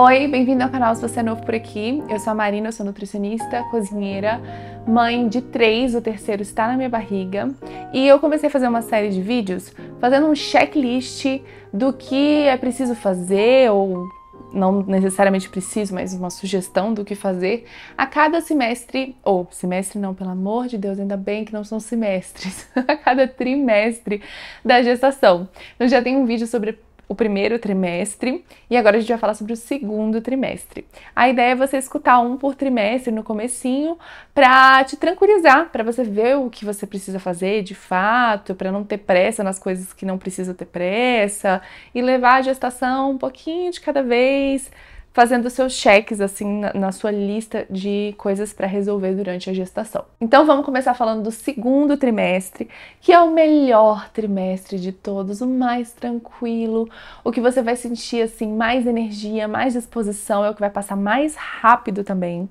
Oi, bem-vindo ao canal se você é novo por aqui. Eu sou a Marina, eu sou nutricionista, cozinheira, mãe de três, o terceiro está na minha barriga. E eu comecei a fazer uma série de vídeos fazendo um checklist do que é preciso fazer ou não necessariamente preciso, mas uma sugestão do que fazer a cada semestre, ou semestre não, pelo amor de Deus, ainda bem que não são semestres, a cada trimestre da gestação. Então já tem um vídeo sobre o primeiro trimestre e agora a gente vai falar sobre o segundo trimestre. A ideia é você escutar um por trimestre no comecinho para te tranquilizar, para você ver o que você precisa fazer de fato, para não ter pressa nas coisas que não precisa ter pressa e levar a gestação um pouquinho de cada vez fazendo seus cheques assim na, sua lista de coisas para resolver durante a gestação. Então vamos começar falando do segundo trimestre, que é o melhor trimestre de todos, o mais tranquilo, o que você vai sentir assim mais energia, mais disposição, é o que vai passar mais rápido também.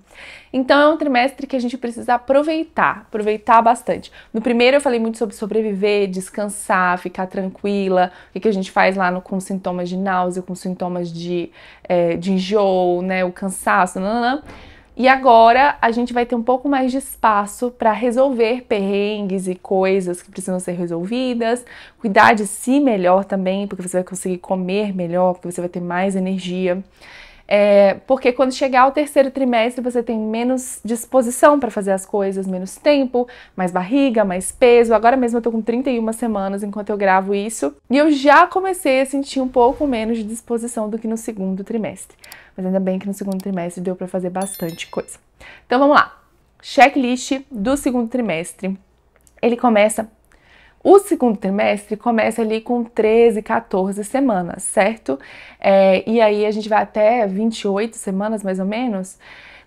Então é um trimestre que a gente precisa aproveitar, aproveitar bastante. No primeiro eu falei muito sobre sobreviver, descansar, ficar tranquila, o que, que a gente faz lá no, com sintomas de náusea, com sintomas de, é, de enjoo, né, o cansaço, nananã. E agora a gente vai ter um pouco mais de espaço para resolver perrengues e coisas que precisam ser resolvidas, cuidar de si melhor também, porque você vai conseguir comer melhor, porque você vai ter mais energia. É, porque quando chegar ao terceiro trimestre, você tem menos disposição para fazer as coisas, menos tempo, mais barriga, mais peso. Agora mesmo eu tô com 31 semanas enquanto eu gravo isso, e eu já comecei a sentir um pouco menos de disposição do que no segundo trimestre. Mas ainda bem que no segundo trimestre deu para fazer bastante coisa. Então vamos lá. Checklist do segundo trimestre. Ele começa o segundo trimestre começa ali com 13, 14 semanas, certo? É, e aí a gente vai até 28 semanas mais ou menos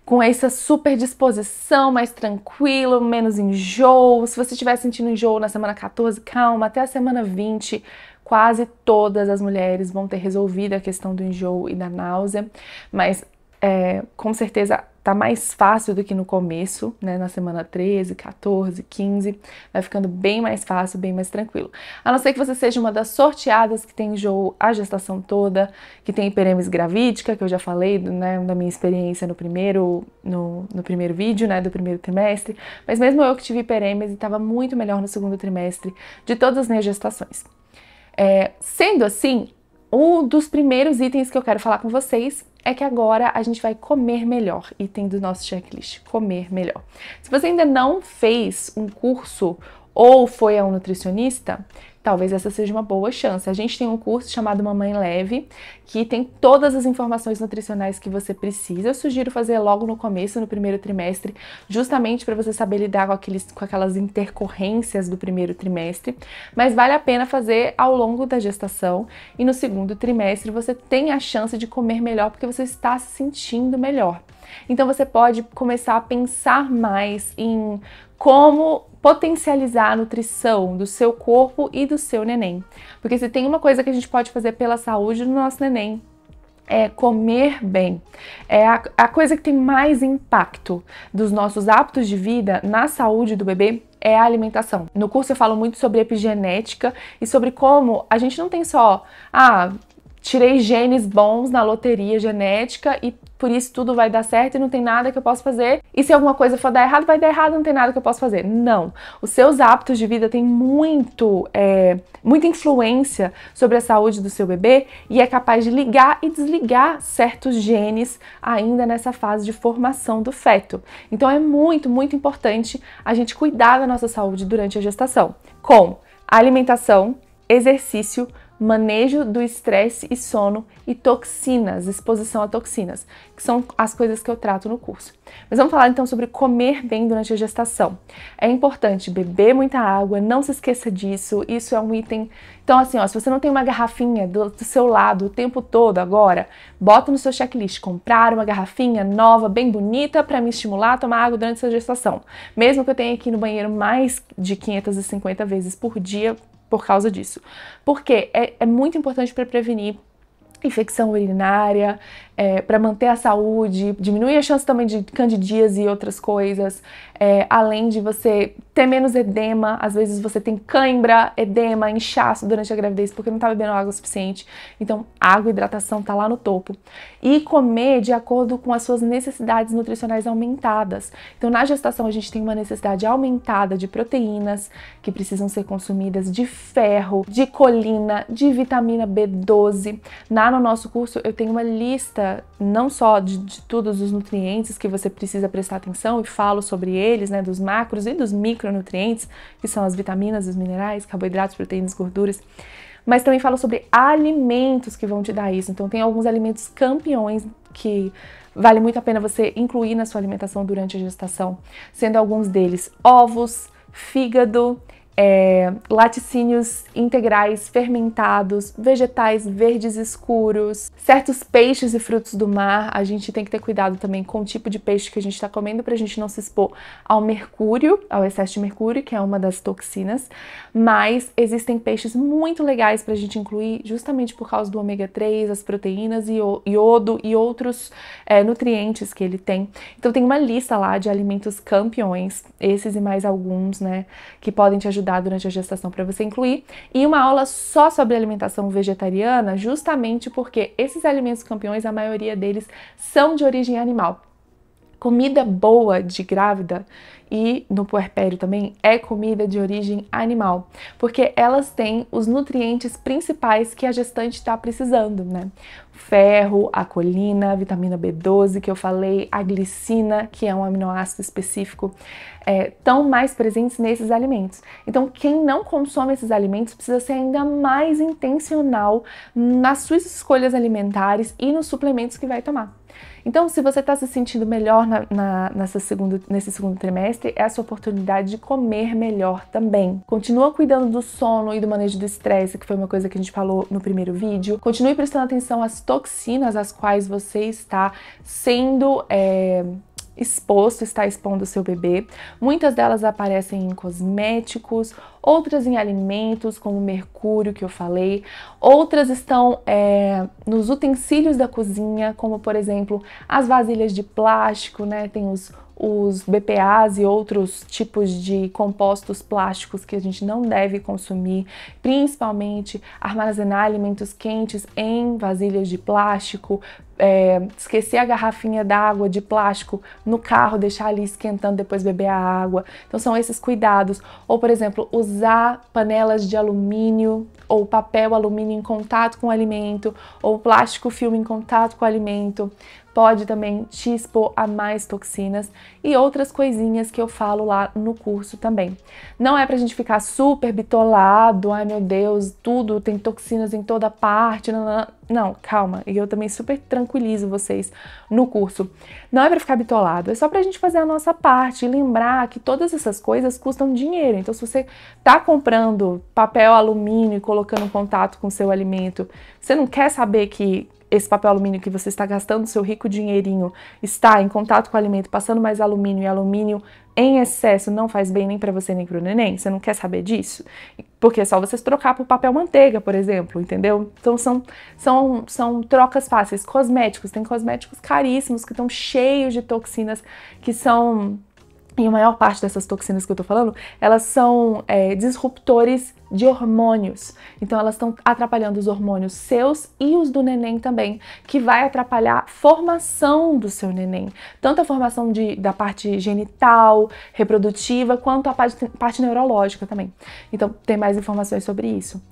com essa super disposição, mais tranquilo, menos enjoo. Se você estiver sentindo enjoo na semana 14, calma, até a semana 20, quase todas as mulheres vão ter resolvido a questão do enjoo e da náusea, mas é, com certeza tá mais fácil do que no começo, né? Na semana 13, 14, 15, vai ficando bem mais fácil, bem mais tranquilo. A não ser que você seja uma das sorteadas que tem enjoo a gestação toda, que tem hiperêmis gravídica, que eu já falei, né, da minha experiência no primeiro, no, no primeiro vídeo, né, do primeiro trimestre, mas mesmo eu que tive hiperêmis e estava muito melhor no segundo trimestre de todas as minhas gestações. É, sendo assim, um dos primeiros itens que eu quero falar com vocês é que agora a gente vai comer melhor, item do nosso checklist, comer melhor. Se você ainda não fez um curso ou foi a um nutricionista, talvez essa seja uma boa chance. A gente tem um curso chamado Mamãe Leve, que tem todas as informações nutricionais que você precisa. Eu sugiro fazer logo no começo, no primeiro trimestre, justamente para você saber lidar com, aqueles, com aquelas intercorrências do primeiro trimestre. Mas vale a pena fazer ao longo da gestação e no segundo trimestre você tem a chance de comer melhor porque você está se sentindo melhor. Então você pode começar a pensar mais em como potencializar a nutrição do seu corpo e do seu neném. Porque se tem uma coisa que a gente pode fazer pela saúde do nosso neném, é comer bem. É a, a coisa que tem mais impacto dos nossos hábitos de vida na saúde do bebê é a alimentação. No curso eu falo muito sobre epigenética e sobre como a gente não tem só, ah, tirei genes bons na loteria genética e por isso tudo vai dar certo e não tem nada que eu possa fazer. E se alguma coisa for dar errado, vai dar errado, não tem nada que eu possa fazer. Não. Os seus hábitos de vida têm muito, é, muita influência sobre a saúde do seu bebê e é capaz de ligar e desligar certos genes ainda nessa fase de formação do feto. Então é muito, muito importante a gente cuidar da nossa saúde durante a gestação com alimentação, exercício, manejo do estresse e sono e toxinas, exposição a toxinas, que são as coisas que eu trato no curso. Mas vamos falar então sobre comer bem durante a gestação. É importante beber muita água, não se esqueça disso, isso é um item. Então, assim, ó, se você não tem uma garrafinha do, do seu lado o tempo todo agora, bota no seu checklist comprar uma garrafinha nova, bem bonita, para me estimular a tomar água durante a sua gestação. Mesmo que eu tenha aqui no banheiro mais de 550 vezes por dia, por causa disso. Porque é, é muito importante para prevenir infecção urinária, é, para manter a saúde, diminuir a chance também de candidíase e outras coisas, é, além de você ter menos edema, às vezes você tem cãibra, edema, inchaço durante a gravidez porque não está bebendo água o suficiente. Então, água e hidratação está lá no topo. E comer de acordo com as suas necessidades nutricionais aumentadas. Então, na gestação, a gente tem uma necessidade aumentada de proteínas que precisam ser consumidas, de ferro, de colina, de vitamina B12. Na, no nosso curso, eu tenho uma lista não só de, de todos os nutrientes que você precisa prestar atenção e falo sobre eles deles, né, dos macros e dos micronutrientes, que são as vitaminas, os minerais, carboidratos, proteínas, gorduras. Mas também fala sobre alimentos que vão te dar isso. Então tem alguns alimentos campeões que vale muito a pena você incluir na sua alimentação durante a gestação, sendo alguns deles ovos, fígado, é, laticínios integrais fermentados, vegetais verdes escuros, certos peixes e frutos do mar. A gente tem que ter cuidado também com o tipo de peixe que a gente está comendo para a gente não se expor ao mercúrio, ao excesso de mercúrio, que é uma das toxinas. Mas existem peixes muito legais para a gente incluir, justamente por causa do ômega 3, as proteínas, iodo e outros é, nutrientes que ele tem. Então tem uma lista lá de alimentos campeões, esses e mais alguns, né, que podem te ajudar durante a gestação para você incluir, e uma aula só sobre alimentação vegetariana, justamente porque esses alimentos campeões, a maioria deles são de origem animal. Comida boa de grávida e no puerpério também é comida de origem animal, porque elas têm os nutrientes principais que a gestante está precisando, né? ferro, a colina, a vitamina B12 que eu falei, a glicina, que é um aminoácido específico, é, tão mais presentes nesses alimentos. Então, quem não consome esses alimentos precisa ser ainda mais intencional nas suas escolhas alimentares e nos suplementos que vai tomar. Então, se você está se sentindo melhor na, na, nessa segundo, nesse segundo trimestre, é a sua oportunidade de comer melhor também. Continua cuidando do sono e do manejo do estresse, que foi uma coisa que a gente falou no primeiro vídeo. Continue prestando atenção às toxinas às quais você está sendo é, exposto, está expondo o seu bebê. Muitas delas aparecem em cosméticos, outras em alimentos, como mercúrio, que eu falei, outras estão é, nos utensílios da cozinha, como por exemplo as vasilhas de plástico, né? Tem os, os BPAs e outros tipos de compostos plásticos que a gente não deve consumir, principalmente armazenar alimentos quentes em vasilhas de plástico, é, esquecer a garrafinha d'água de plástico no carro, deixar ali esquentando, depois beber a água. Então são esses cuidados. Ou, por exemplo, usar panelas de alumínio ou papel alumínio em contato com o alimento, ou plástico filme em contato com o alimento. Pode também te expor a mais toxinas e outras coisinhas que eu falo lá no curso também. Não é pra gente ficar super bitolado, ai meu Deus, tudo tem toxinas em toda parte. Não, não, não. não calma. E eu também super tranquila tranquilizo vocês no curso. Não é para ficar bitolado, é só para a gente fazer a nossa parte e lembrar que todas essas coisas custam dinheiro. Então, se você está comprando papel alumínio e colocando em contato com seu alimento, você não quer saber que esse papel alumínio que você está gastando seu rico dinheirinho está em contato com o alimento, passando mais alumínio e alumínio em excesso não faz bem nem para você nem para o neném? Você não quer saber disso? Porque é só vocês trocar por papel manteiga, por exemplo, entendeu? Então são, são, são trocas fáceis. Cosméticos, tem cosméticos caríssimos que estão cheios de toxinas que são e a maior parte dessas toxinas que eu tô falando, elas são é, disruptores de hormônios. Então elas estão atrapalhando os hormônios seus e os do neném também, que vai atrapalhar a formação do seu neném. Tanto a formação de, da parte genital, reprodutiva, quanto a parte, parte neurológica também. Então tem mais informações sobre isso.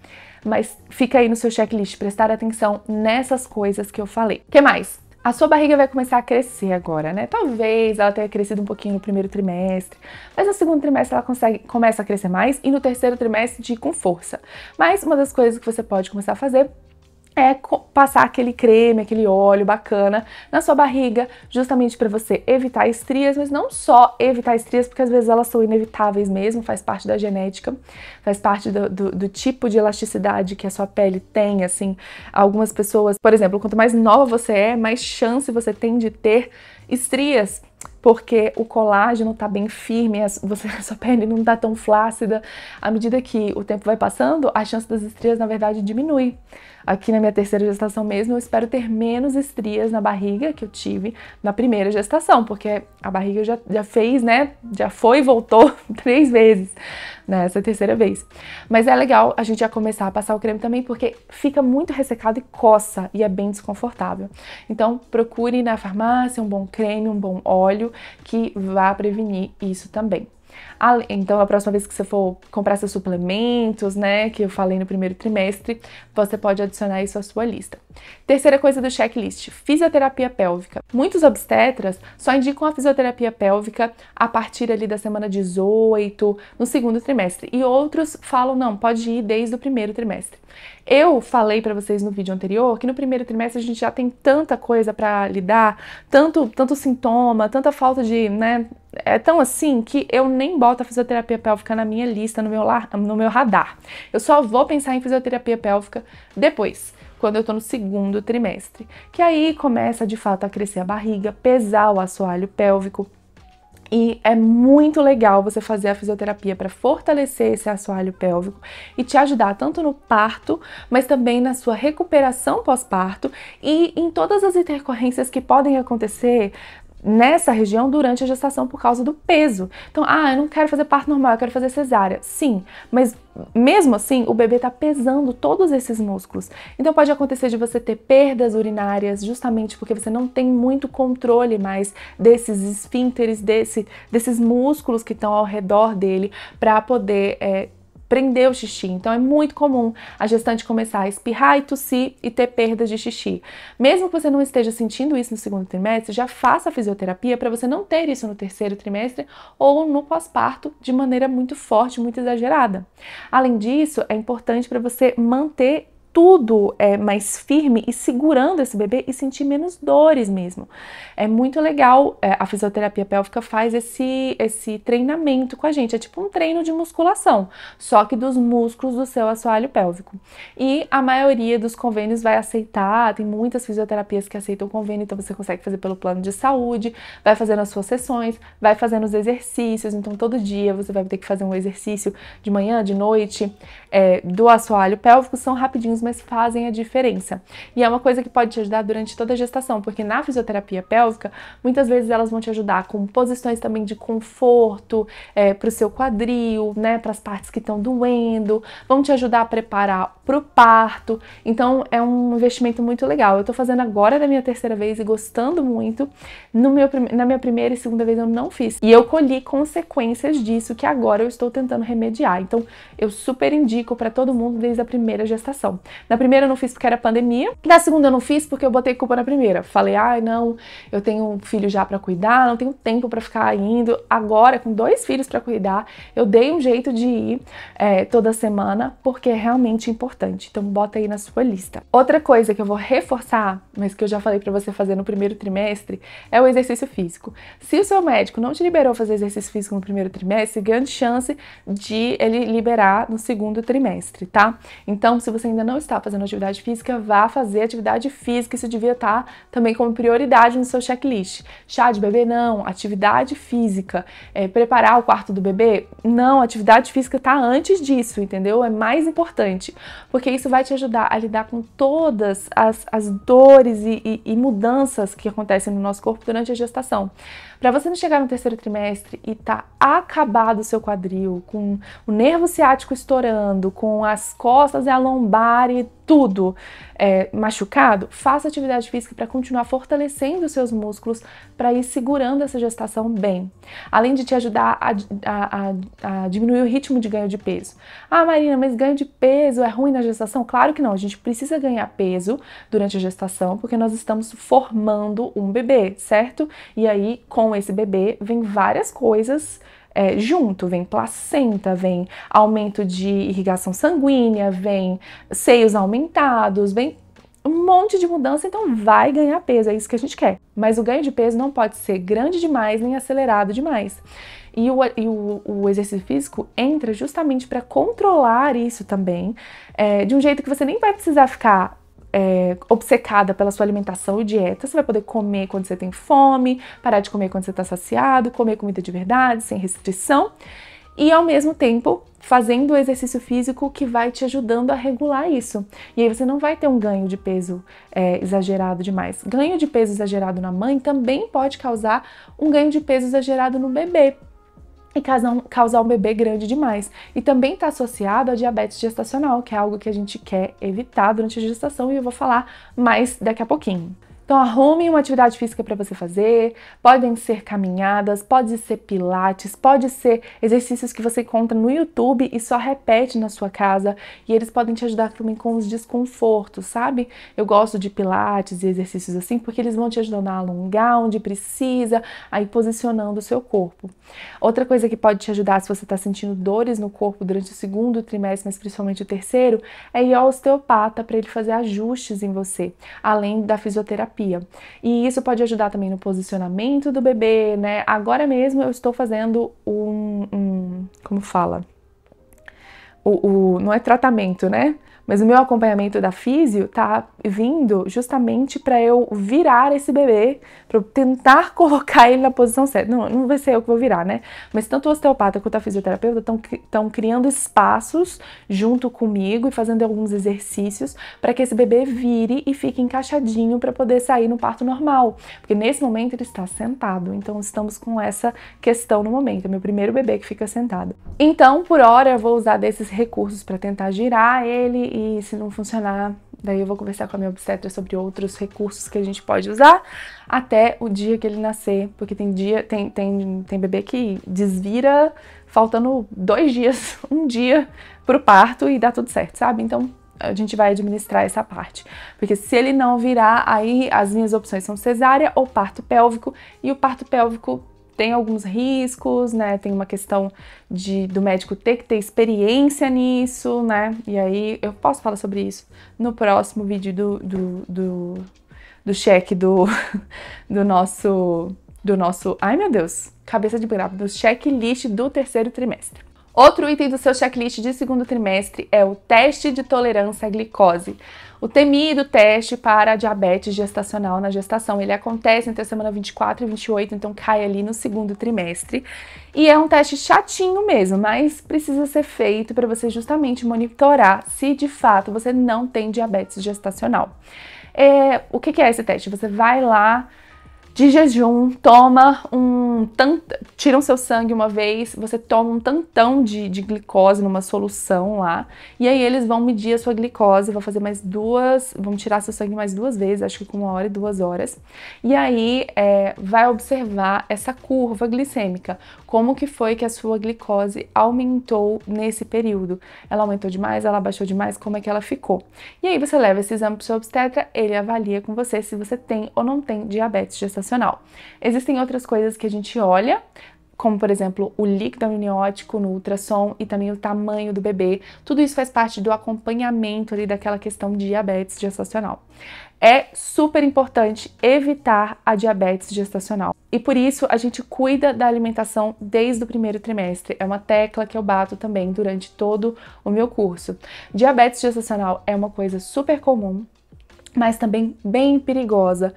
Mas fica aí no seu checklist, prestar atenção nessas coisas que eu falei. O que mais? A sua barriga vai começar a crescer agora, né? Talvez ela tenha crescido um pouquinho no primeiro trimestre, mas no segundo trimestre ela consegue, começa a crescer mais e no terceiro trimestre de ir com força. Mas uma das coisas que você pode começar a fazer é passar aquele creme, aquele óleo bacana na sua barriga, justamente para você evitar estrias, mas não só evitar estrias, porque às vezes elas são inevitáveis mesmo, faz parte da genética, faz parte do, do, do tipo de elasticidade que a sua pele tem, assim, algumas pessoas, por exemplo, quanto mais nova você é, mais chance você tem de ter Estrias, porque o colágeno está bem firme, a sua pele não está tão flácida. À medida que o tempo vai passando, a chance das estrias, na verdade, diminui. Aqui na minha terceira gestação mesmo, eu espero ter menos estrias na barriga que eu tive na primeira gestação, porque a barriga já, já fez, né? Já foi e voltou três vezes nessa terceira vez. Mas é legal a gente já começar a passar o creme também, porque fica muito ressecado e coça, e é bem desconfortável. Então, procure na farmácia um bom creme creme, um bom óleo que vá prevenir isso também. Ah, então, a próxima vez que você for comprar seus suplementos, né, que eu falei no primeiro trimestre, você pode adicionar isso à sua lista. Terceira coisa do checklist: fisioterapia pélvica. Muitos obstetras só indicam a fisioterapia pélvica a partir ali da semana 18, no segundo trimestre, e outros falam não, pode ir desde o primeiro trimestre. Eu falei para vocês no vídeo anterior que no primeiro trimestre a gente já tem tanta coisa para lidar, tanto tanto sintoma, tanta falta de, né, é tão assim que eu nem boto a fisioterapia pélvica na minha lista, no meu, lar, no meu radar. Eu só vou pensar em fisioterapia pélvica depois quando eu tô no segundo trimestre, que aí começa de fato a crescer a barriga, pesar o assoalho pélvico. E é muito legal você fazer a fisioterapia para fortalecer esse assoalho pélvico e te ajudar tanto no parto, mas também na sua recuperação pós-parto e em todas as intercorrências que podem acontecer nessa região durante a gestação por causa do peso. Então, ah, eu não quero fazer parto normal, eu quero fazer cesárea. Sim, mas mesmo assim, o bebê está pesando todos esses músculos. Então, pode acontecer de você ter perdas urinárias, justamente porque você não tem muito controle mais desses esfínteres, desse, desses músculos que estão ao redor dele, para poder é, prender o xixi. Então é muito comum a gestante começar a espirrar e tossir e ter perdas de xixi. Mesmo que você não esteja sentindo isso no segundo trimestre, já faça a fisioterapia para você não ter isso no terceiro trimestre ou no pós-parto de maneira muito forte, muito exagerada. Além disso, é importante para você manter tudo é, mais firme e segurando esse bebê e sentir menos dores mesmo. É muito legal, é, a fisioterapia pélvica faz esse, esse treinamento com a gente, é tipo um treino de musculação, só que dos músculos do seu assoalho pélvico. E a maioria dos convênios vai aceitar, tem muitas fisioterapias que aceitam o convênio, então você consegue fazer pelo plano de saúde, vai fazendo as suas sessões, vai fazendo os exercícios, então todo dia você vai ter que fazer um exercício de manhã, de noite, é, do assoalho pélvico são rapidinhos, mas fazem a diferença. E é uma coisa que pode te ajudar durante toda a gestação, porque na fisioterapia pélvica, muitas vezes elas vão te ajudar com posições também de conforto é, para o seu quadril, né, para as partes que estão doendo, vão te ajudar a preparar para o parto. Então é um investimento muito legal. Eu estou fazendo agora da minha terceira vez e gostando muito. No meu, na minha primeira e segunda vez eu não fiz. E eu colhi consequências disso que agora eu estou tentando remediar. Então eu super indico indico para todo mundo desde a primeira gestação. Na primeira eu não fiz porque era pandemia, na segunda eu não fiz porque eu botei culpa na primeira. Falei, ai não, eu tenho um filho já para cuidar, não tenho tempo para ficar indo. Agora, com dois filhos para cuidar, eu dei um jeito de ir é, toda semana porque é realmente importante. Então bota aí na sua lista. Outra coisa que eu vou reforçar, mas que eu já falei para você fazer no primeiro trimestre, é o exercício físico. Se o seu médico não te liberou fazer exercício físico no primeiro trimestre, grande chance de ele liberar no segundo trimestre, tá? Então, se você ainda não está fazendo atividade física, vá fazer atividade física, isso devia estar tá também como prioridade no seu checklist. Chá de bebê, não. Atividade física. É, preparar o quarto do bebê, não. Atividade física tá antes disso, entendeu? É mais importante, porque isso vai te ajudar a lidar com todas as, as dores e, e, e mudanças que acontecem no nosso corpo durante a gestação. Para você não chegar no terceiro trimestre e tá acabado o seu quadril, com o nervo ciático estourando, com as costas e a lombar e tudo é, machucado, faça atividade física para continuar fortalecendo os seus músculos, para ir segurando essa gestação bem. Além de te ajudar a, a, a, a, diminuir o ritmo de ganho de peso. Ah, Marina, mas ganho de peso é ruim na gestação? Claro que não, a gente precisa ganhar peso durante a gestação, porque nós estamos formando um bebê, certo? E aí, com esse bebê, vem várias coisas é, junto, vem placenta, vem aumento de irrigação sanguínea, vem seios aumentados, vem um monte de mudança, então vai ganhar peso, é isso que a gente quer. Mas o ganho de peso não pode ser grande demais nem acelerado demais. E o, e o, o exercício físico entra justamente para controlar isso também, é, de um jeito que você nem vai precisar ficar é, obcecada pela sua alimentação e dieta, você vai poder comer quando você tem fome, parar de comer quando você está saciado, comer comida de verdade, sem restrição, e ao mesmo tempo fazendo o exercício físico que vai te ajudando a regular isso. E aí você não vai ter um ganho de peso é, exagerado demais. Ganho de peso exagerado na mãe também pode causar um ganho de peso exagerado no bebê e causar, um bebê grande demais. E também está associado a diabetes gestacional, que é algo que a gente quer evitar durante a gestação e eu vou falar mais daqui a pouquinho. Então arrume uma atividade física para você fazer. Podem ser caminhadas, pode ser pilates, pode ser exercícios que você encontra no YouTube e só repete na sua casa e eles podem te ajudar também com os desconfortos, sabe? Eu gosto de pilates e exercícios assim porque eles vão te ajudando a alongar onde precisa, aí posicionando o seu corpo. Outra coisa que pode te ajudar se você está sentindo dores no corpo durante o segundo trimestre, mas principalmente o terceiro, é ir ao osteopata para ele fazer ajustes em você, além da fisioterapia terapia. E isso pode ajudar também no posicionamento do bebê, né? Agora mesmo eu estou fazendo um. um como fala? O, o, não é tratamento, né? Mas o meu acompanhamento da físio tá vindo justamente para eu virar esse bebê, para tentar colocar ele na posição certa. Não, não vai ser eu que vou virar, né? Mas tanto o osteopata quanto a fisioterapeuta estão criando espaços junto comigo e fazendo alguns exercícios para que esse bebê vire e fique encaixadinho para poder sair no parto normal. Porque nesse momento ele está sentado, então estamos com essa questão no momento. É meu primeiro bebê que fica sentado. Então, por hora, eu vou usar desses recursos para tentar girar ele e se não funcionar, daí eu vou conversar com a minha obstetra sobre outros recursos que a gente pode usar até o dia que ele nascer, porque tem dia, tem, tem, tem bebê que desvira faltando dois dias, um dia pro parto e dá tudo certo, sabe? Então a gente vai administrar essa parte. Porque se ele não virar, aí as minhas opções são cesárea ou parto pélvico, e o parto pélvico tem alguns riscos, né? Tem uma questão de, do médico ter que ter experiência nisso, né? E aí eu posso falar sobre isso no próximo vídeo do, do, do, do cheque do, do nosso do nosso, ai meu Deus, cabeça de grávida, do checklist do terceiro trimestre. Outro item do seu checklist de segundo trimestre é o teste de tolerância à glicose. O temido teste para diabetes gestacional na gestação. Ele acontece entre a semana 24 e 28, então cai ali no segundo trimestre. E é um teste chatinho mesmo, mas precisa ser feito para você justamente monitorar se de fato você não tem diabetes gestacional. É, o que, que é esse teste? Você vai lá de jejum, toma um tanta, tiram seu sangue uma vez, você toma um tantão de, de glicose numa solução lá, e aí eles vão medir a sua glicose, vão fazer mais duas, vão tirar seu sangue mais duas vezes, acho que com uma hora e duas horas, e aí é, vai observar essa curva glicêmica, como que foi que a sua glicose aumentou nesse período, ela aumentou demais, ela baixou demais, como é que ela ficou. E aí você leva esse exame pro seu obstetra, ele avalia com você se você tem ou não tem diabetes gestacional convencional. Existem outras coisas que a gente olha, como por exemplo o líquido amniótico no ultrassom e também o tamanho do bebê. Tudo isso faz parte do acompanhamento ali daquela questão de diabetes gestacional. É super importante evitar a diabetes gestacional. E por isso a gente cuida da alimentação desde o primeiro trimestre. É uma tecla que eu bato também durante todo o meu curso. Diabetes gestacional é uma coisa super comum, mas também bem perigosa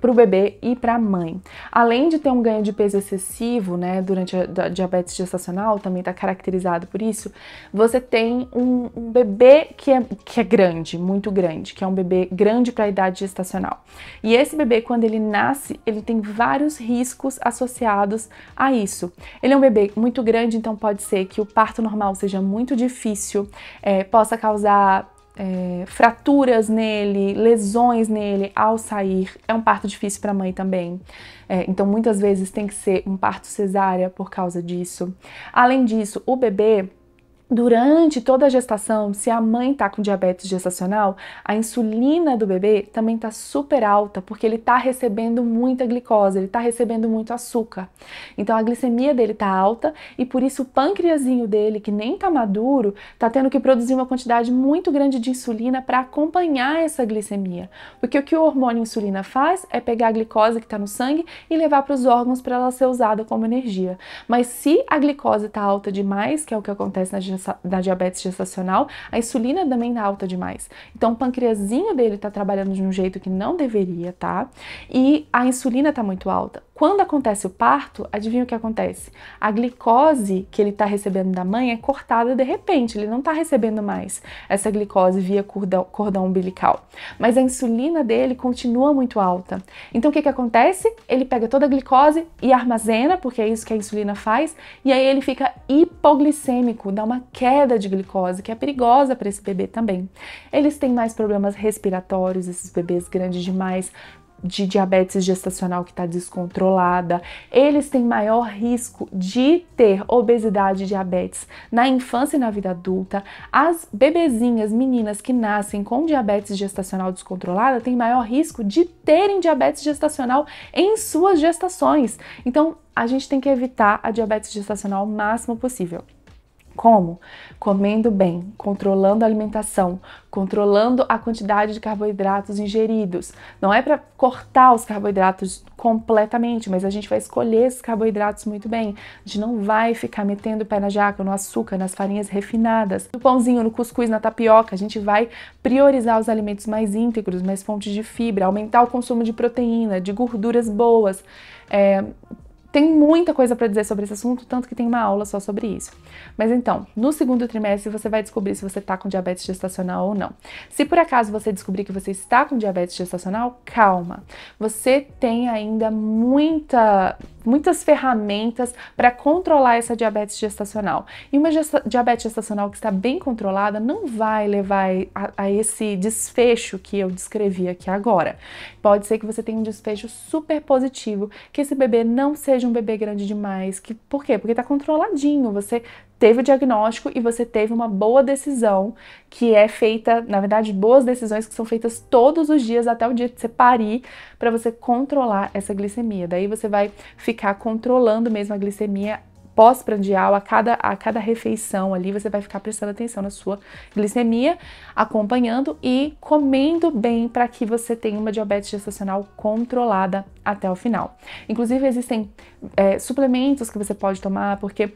para o bebê e para a mãe. Além de ter um ganho de peso excessivo, né, durante a diabetes gestacional, também está caracterizado por isso, você tem um, um bebê que é, que é grande, muito grande, que é um bebê grande para a idade gestacional. E esse bebê, quando ele nasce, ele tem vários riscos associados a isso. Ele é um bebê muito grande, então pode ser que o parto normal seja muito difícil, é, possa causar é, fraturas nele, lesões nele ao sair. É um parto difícil para a mãe também. É, então, muitas vezes tem que ser um parto cesárea por causa disso. Além disso, o bebê Durante toda a gestação, se a mãe está com diabetes gestacional, a insulina do bebê também está super alta, porque ele está recebendo muita glicose, ele está recebendo muito açúcar. Então a glicemia dele está alta e por isso o pâncreasinho dele, que nem está maduro, está tendo que produzir uma quantidade muito grande de insulina para acompanhar essa glicemia. Porque o que o hormônio insulina faz é pegar a glicose que está no sangue e levar para os órgãos para ela ser usada como energia. Mas se a glicose está alta demais, que é o que acontece na gestação, da diabetes gestacional, a insulina também tá alta demais. Então o pancreazinho dele tá trabalhando de um jeito que não deveria, tá? E a insulina tá muito alta. Quando acontece o parto, adivinha o que acontece? A glicose que ele está recebendo da mãe é cortada de repente, ele não está recebendo mais essa glicose via cordão, cordão, umbilical. Mas a insulina dele continua muito alta. Então o que, que acontece? Ele pega toda a glicose e armazena, porque é isso que a insulina faz, e aí ele fica hipoglicêmico, dá uma queda de glicose, que é perigosa para esse bebê também. Eles têm mais problemas respiratórios, esses bebês grandes demais, de diabetes gestacional que está descontrolada, eles têm maior risco de ter obesidade e diabetes na infância e na vida adulta. As bebezinhas, meninas que nascem com diabetes gestacional descontrolada, têm maior risco de terem diabetes gestacional em suas gestações. Então, a gente tem que evitar a diabetes gestacional o máximo possível. Como? Comendo bem, controlando a alimentação, controlando a quantidade de carboidratos ingeridos. Não é para cortar os carboidratos completamente, mas a gente vai escolher esses carboidratos muito bem. A gente não vai ficar metendo o pé na jaca, no açúcar, nas farinhas refinadas, no pãozinho, no cuscuz, na tapioca. A gente vai priorizar os alimentos mais íntegros, mais fontes de fibra, aumentar o consumo de proteína, de gorduras boas. É, tem muita coisa para dizer sobre esse assunto, tanto que tem uma aula só sobre isso. Mas então, no segundo trimestre você vai descobrir se você está com diabetes gestacional ou não. Se por acaso você descobrir que você está com diabetes gestacional, calma. Você tem ainda muita muitas ferramentas para controlar essa diabetes gestacional. E uma gesta diabetes gestacional que está bem controlada não vai levar a, a, esse desfecho que eu descrevi aqui agora. Pode ser que você tenha um desfecho super positivo, que esse bebê não seja um bebê grande demais. Que, por quê? Porque está controladinho, você teve o diagnóstico e você teve uma boa decisão que é feita, na verdade, boas decisões que são feitas todos os dias até o dia que você parir para você controlar essa glicemia. Daí você vai ficar controlando mesmo a glicemia pós-prandial, a cada, a cada refeição ali, você vai ficar prestando atenção na sua glicemia, acompanhando e comendo bem para que você tenha uma diabetes gestacional controlada até o final. Inclusive, existem é, suplementos que você pode tomar, porque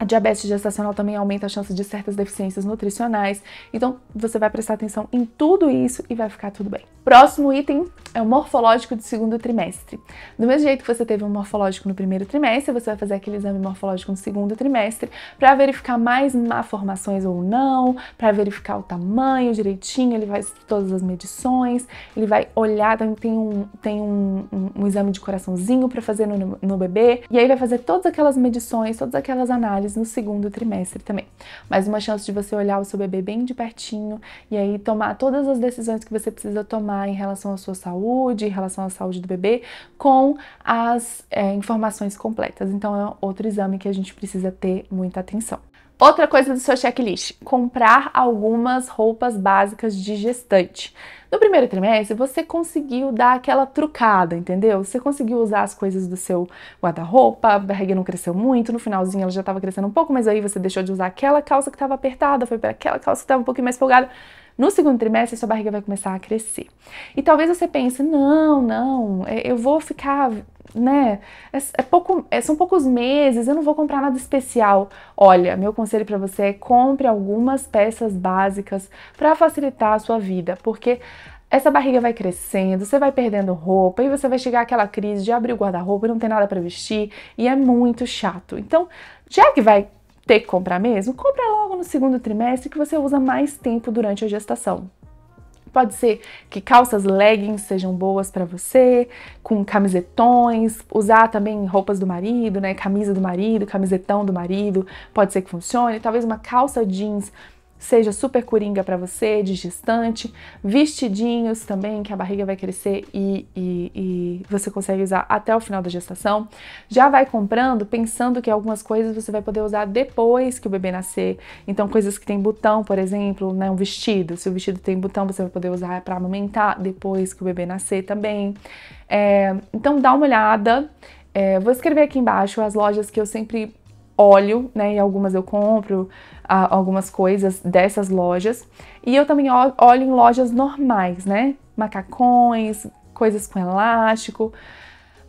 a diabetes gestacional também aumenta a chance de certas deficiências nutricionais. Então, você vai prestar atenção em tudo isso e vai ficar tudo bem. Próximo item é o morfológico do segundo trimestre. Do mesmo jeito que você teve um morfológico no primeiro trimestre, você vai fazer aquele exame morfológico no segundo trimestre para verificar mais malformações ou não, para verificar o tamanho direitinho, ele vai todas as medições, ele vai olhar, tem um, tem um, um, um exame de coraçãozinho para fazer no, no bebê, e aí vai fazer todas aquelas medições, todas aquelas análises detalhes no segundo trimestre também. Mas uma chance de você olhar o seu bebê bem de pertinho e aí tomar todas as decisões que você precisa tomar em relação à sua saúde, em relação à saúde do bebê, com as é, informações completas. Então é outro exame que a gente precisa ter muita atenção. Outra coisa do seu checklist: comprar algumas roupas básicas de gestante. No primeiro trimestre, você conseguiu dar aquela trucada, entendeu? Você conseguiu usar as coisas do seu guarda-roupa, a barriga não cresceu muito, no finalzinho ela já estava crescendo um pouco, mas aí você deixou de usar aquela calça que estava apertada, foi para aquela calça que estava um pouquinho mais folgada. No segundo trimestre, sua barriga vai começar a crescer. E talvez você pense, não, não, é, eu vou ficar né? É, é pouco, é, são poucos meses, eu não vou comprar nada especial. Olha, meu conselho para você é compre algumas peças básicas para facilitar a sua vida, porque essa barriga vai crescendo, você vai perdendo roupa e você vai chegar àquela crise de abrir o guarda-roupa e não ter nada para vestir e é muito chato. Então, já que vai ter que comprar mesmo, compra logo no segundo trimestre que você usa mais tempo durante a gestação. Pode ser que calças leggings sejam boas para você, com camisetões, usar também roupas do marido, né? Camisa do marido, camisetão do marido, pode ser que funcione. Talvez uma calça jeans seja super coringa para você, de gestante, vestidinhos também, que a barriga vai crescer e, e, e, você consegue usar até o final da gestação. Já vai comprando pensando que algumas coisas você vai poder usar depois que o bebê nascer. Então, coisas que tem botão, por exemplo, né, um vestido. Se o vestido tem botão, você vai poder usar para amamentar depois que o bebê nascer também. É, então, dá uma olhada. É, vou escrever aqui embaixo as lojas que eu sempre olho, né, e algumas eu compro algumas coisas dessas lojas. E eu também olho em lojas normais, né? Macacões, coisas com elástico.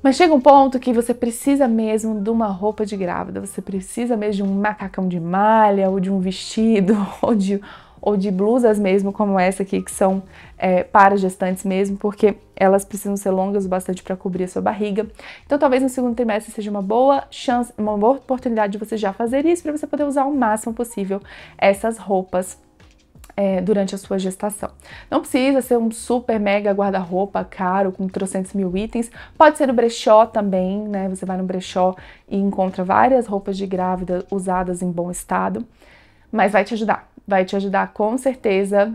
Mas chega um ponto que você precisa mesmo de uma roupa de grávida, você precisa mesmo de um macacão de malha, ou de um vestido, ou de ou de blusas mesmo, como essa aqui, que são é, para gestantes mesmo, porque elas precisam ser longas o bastante para cobrir a sua barriga. Então, talvez no segundo trimestre seja uma boa chance, uma boa oportunidade de você já fazer isso, para você poder usar o máximo possível essas roupas é, durante a sua gestação. Não precisa ser um super mega guarda-roupa caro, com trocentos mil itens. Pode ser o brechó também, né? Você vai no brechó e encontra várias roupas de grávida usadas em bom estado, mas vai te ajudar vai te ajudar com certeza.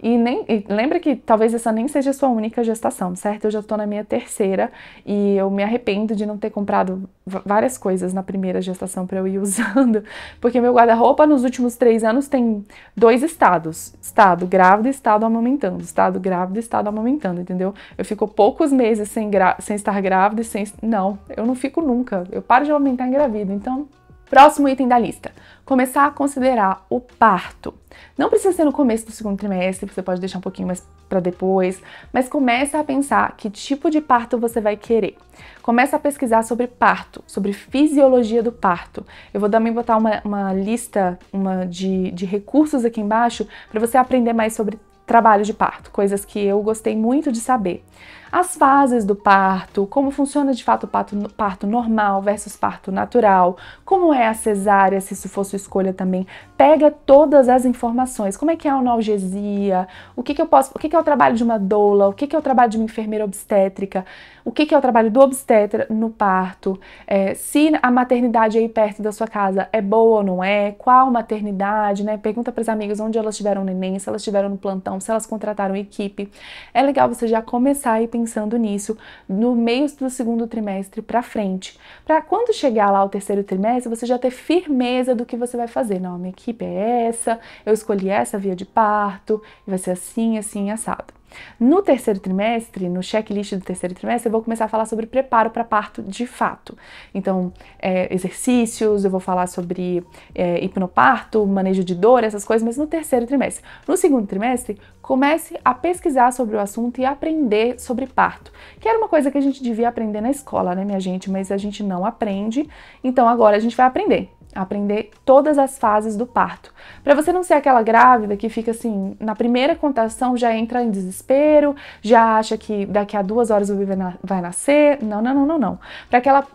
E, nem, e lembra que talvez essa nem seja a sua única gestação, certo? Eu já estou na minha terceira e eu me arrependo de não ter comprado várias coisas na primeira gestação para eu ir usando, porque meu guarda-roupa nos últimos três anos tem dois estados: estado grávida e estado amamentando. Estado grávida e estado amamentando, entendeu? Eu fico poucos meses sem, sem estar grávida e sem. Não, eu não fico nunca. Eu paro de amamentar engravida. Então, próximo item da lista começar a considerar o parto. Não precisa ser no começo do segundo trimestre, você pode deixar um pouquinho mais para depois, mas começa a pensar que tipo de parto você vai querer. Começa a pesquisar sobre parto, sobre fisiologia do parto. Eu vou também botar uma, uma lista uma de, de recursos aqui embaixo para você aprender mais sobre trabalho de parto, coisas que eu gostei muito de saber as fases do parto, como funciona de fato o parto, parto normal versus parto natural, como é a cesárea, se isso fosse escolha também. Pega todas as informações, como é que é a analgesia, o que, que eu posso, o que, que é o trabalho de uma doula, o que, que é o trabalho de uma enfermeira obstétrica, o que, que é o trabalho do obstetra no parto, é, se a maternidade é aí perto da sua casa é boa ou não é, qual maternidade, né? Pergunta para as amigas onde elas tiveram neném, se elas tiveram no plantão, se elas contrataram equipe. É legal você já começar e pensar pensando nisso no meio do segundo trimestre para frente, para quando chegar lá o terceiro trimestre você já ter firmeza do que você vai fazer. Não, minha equipe é essa, eu escolhi essa via de parto, vai ser assim, assim, assado. No terceiro trimestre, no checklist do terceiro trimestre, eu vou começar a falar sobre preparo para parto de fato. Então, é, exercícios, eu vou falar sobre é, hipnoparto, manejo de dor, essas coisas, mas no terceiro trimestre. No segundo trimestre, comece a pesquisar sobre o assunto e aprender sobre parto, que era uma coisa que a gente devia aprender na escola, né, minha gente? Mas a gente não aprende, então agora a gente vai aprender aprender todas as fases do parto. Para você não ser aquela grávida que fica assim, na primeira contação já entra em desespero, já acha que daqui a duas horas o bebê vai nascer. Não, não, não, não, não.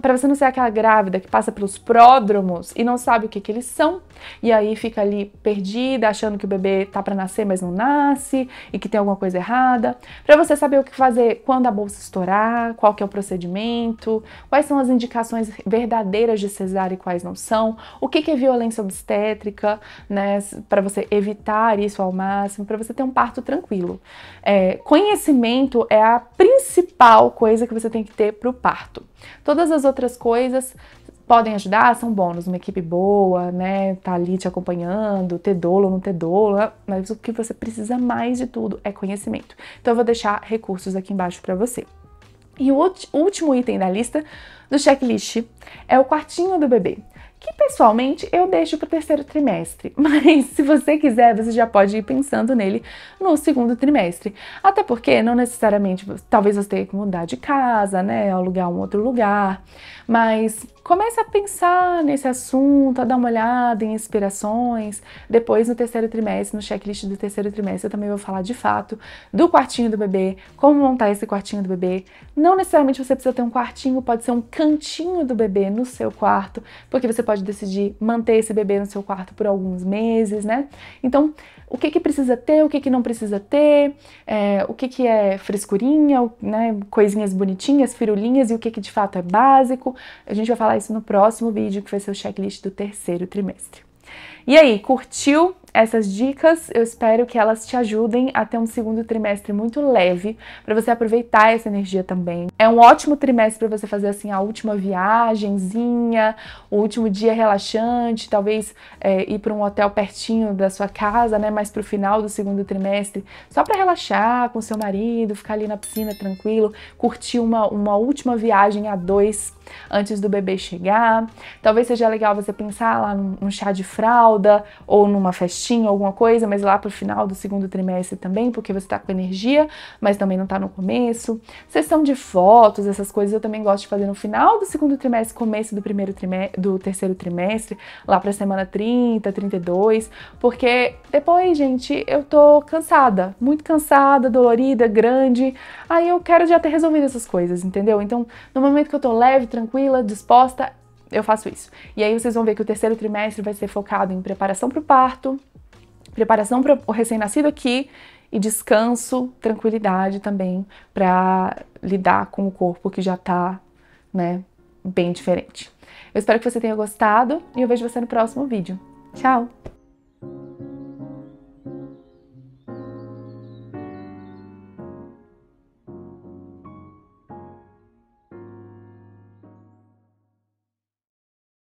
Para você não ser aquela grávida que passa pelos pródromos e não sabe o que, que eles são, e aí fica ali perdida, achando que o bebê tá para nascer, mas não nasce e que tem alguma coisa errada. Para você saber o que fazer quando a bolsa estourar, qual que é o procedimento, quais são as indicações verdadeiras de cesárea e quais não são, o que, que é violência obstétrica, né, para você evitar isso ao máximo, para você ter um parto tranquilo. É, conhecimento é a principal coisa que você tem que ter para o parto. Todas as outras coisas podem ajudar, são bônus, uma equipe boa, né, tá ali te acompanhando, ter dolo, não ter dolo, é, mas o que você precisa mais de tudo é conhecimento. Então eu vou deixar recursos aqui embaixo para você. E o último item da lista do checklist é o quartinho do bebê, que pessoalmente eu deixo para o terceiro trimestre, mas se você quiser, você já pode ir pensando nele no segundo trimestre. Até porque não necessariamente, talvez você tenha que mudar de casa, né, alugar um outro lugar, mas Comece a pensar nesse assunto, a dar uma olhada em inspirações. Depois, no terceiro trimestre, no checklist do terceiro trimestre, eu também vou falar de fato do quartinho do bebê, como montar esse quartinho do bebê. Não necessariamente você precisa ter um quartinho, pode ser um cantinho do bebê no seu quarto, porque você pode decidir manter esse bebê no seu quarto por alguns meses, né? Então, o que que precisa ter, o que que não precisa ter, é, o que que é frescurinha, né, coisinhas bonitinhas, firulinhas e o que que de fato é básico. A gente vai falar isso no próximo vídeo, que vai ser o checklist do terceiro trimestre. E aí, curtiu essas dicas eu espero que elas te ajudem a ter um segundo trimestre muito leve, para você aproveitar essa energia também. É um ótimo trimestre para você fazer assim a última viagemzinha, o último dia relaxante, talvez é, ir para um hotel pertinho da sua casa, né? Mas para o final do segundo trimestre, só para relaxar com seu marido, ficar ali na piscina tranquilo, curtir uma, uma última viagem a dois antes do bebê chegar. Talvez seja legal você pensar lá num, num chá de fralda ou numa festa restinho, alguma coisa, mas lá para o final do segundo trimestre também, porque você está com energia, mas também não está no começo. Sessão de fotos, essas coisas eu também gosto de fazer no final do segundo trimestre, começo do primeiro trimestre, do terceiro trimestre, lá para a semana 30, 32, porque depois, gente, eu tô cansada, muito cansada, dolorida, grande. Aí eu quero já ter resolvido essas coisas, entendeu? Então, no momento que eu tô leve, tranquila, disposta, eu faço isso. E aí vocês vão ver que o terceiro trimestre vai ser focado em preparação para o parto, preparação para o recém-nascido aqui e descanso, tranquilidade também para lidar com o corpo que já está, né, bem diferente. Eu espero que você tenha gostado e eu vejo você no próximo vídeo. Tchau!